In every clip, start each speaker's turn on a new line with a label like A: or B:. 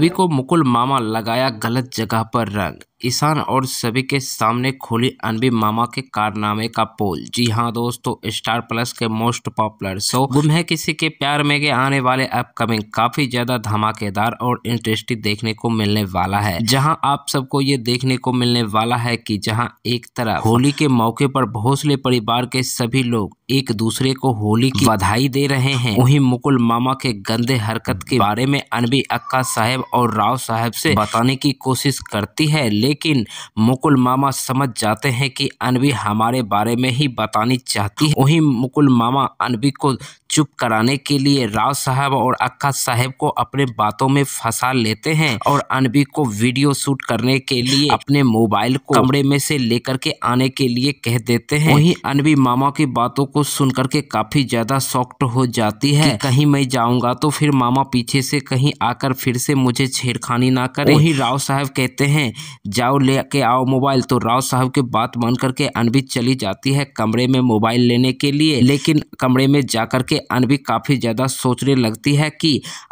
A: सभी को मुकुल मामा लगाया गलत जगह पर रंग ईशान और सभी के सामने खोली अनबी मामा के कारनामे का पोल जी हाँ दोस्तों स्टार प्लस के most popular show Ghum Hai किसी के प्यार में के आने वाले अपकमिंग काफी ज्यादा धमाकेदार और इंटरेस्टिंग देखने को मिलने वाला है जहां आप सबको ये देखने को मिलने वाला है कि जहां एक तरफ होली के मौके पर भोसले परिवार के सभी लोग एक दूसरे को होली की बधाई दे रहे हैं वही मुकुल मामा के गंदे हरकत के बारे में अनबी अक्का साहेब और राव साहेब ऐसी बताने की कोशिश करती है लेकिन मुकुल मामा समझ जाते हैं कि अनवी हमारे बारे में ही बतानी चाहती है वहीं मुकुल मामा अनवी को चुप कराने के लिए राव साहब और अक्का साहब को अपने बातों में फंसा लेते हैं और अनवी को वीडियो शूट करने के लिए अपने मोबाइल को कमरे में से लेकर के आने के लिए कह देते हैं वहीं अनवी मामा की बातों को सुनकर के काफी ज्यादा सॉफ्ट हो जाती है कहीं मैं जाऊंगा तो फिर मामा पीछे से कहीं आकर फिर से मुझे छेड़खानी ना करे वही राव साहब कहते हैं जाओ ले के आओ मोबाइल तो राव साहब की बात मान करके अनभी चली जाती है कमरे में मोबाइल लेने के लिए लेकिन कमरे में जाकर के अनभी काफ़ी ज़्यादा सोचने लगती है कि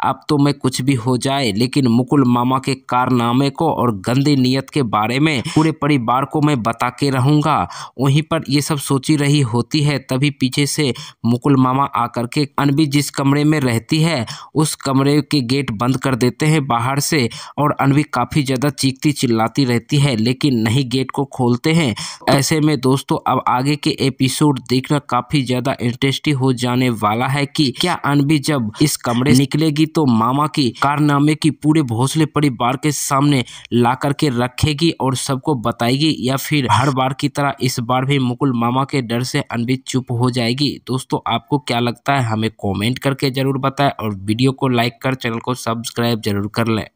A: अब तो मैं कुछ भी हो जाए लेकिन मुकुल मामा के कारनामे को और गंदी नीयत के बारे में पूरे परिवार को मैं बता के रहूंगा वहीं पर ये सब सोची रही होती है तभी पीछे से मुकुल मामा आकर के अनभी जिस कमरे में रहती है उस कमरे के गेट बंद कर देते हैं बाहर से और अनभी काफ़ी ज़्यादा चीखती चिल्लाती रहती रहती है लेकिन नहीं गेट को खोलते हैं ऐसे में दोस्तों अब आगे के एपिसोड देखना काफी ज्यादा इंटरेस्टिंग हो जाने वाला है कि क्या अनबी जब इस कमरे निकलेगी तो मामा की कारनामे की पूरे भोसले परिवार के सामने ला करके रखेगी और सबको बताएगी या फिर हर बार की तरह इस बार भी मुकुल मामा के डर से अनबी चुप हो जाएगी दोस्तों आपको क्या लगता है हमें कॉमेंट करके जरूर बताए और वीडियो को लाइक कर चैनल को सब्सक्राइब जरूर कर लें